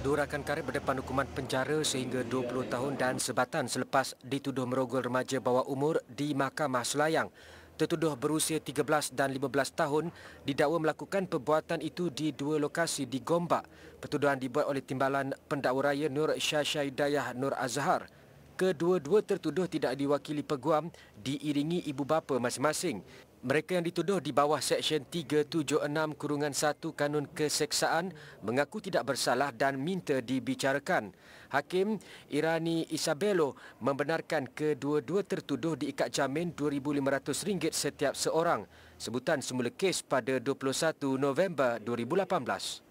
Dua rakan karib berdepan hukuman penjara sehingga 20 tahun dan sebatan selepas dituduh merogol remaja bawah umur di Mahkamah Selayang. Tertuduh berusia 13 dan 15 tahun didakwa melakukan perbuatan itu di dua lokasi di Gombak. Pertuduhan dibuat oleh Timbalan Pendakwa Raya Nur Syah Syahidayah Nur Azhar kedua-dua tertuduh tidak diwakili peguam diiringi ibu bapa masing-masing. Mereka yang dituduh di bawah Seksyen 376 Kurungan 1 Kanun Keseksaan mengaku tidak bersalah dan minta dibicarakan. Hakim Irani Isabello membenarkan kedua-dua tertuduh diikat jamin RM2,500 setiap seorang. Sebutan semula kes pada 21 November 2018.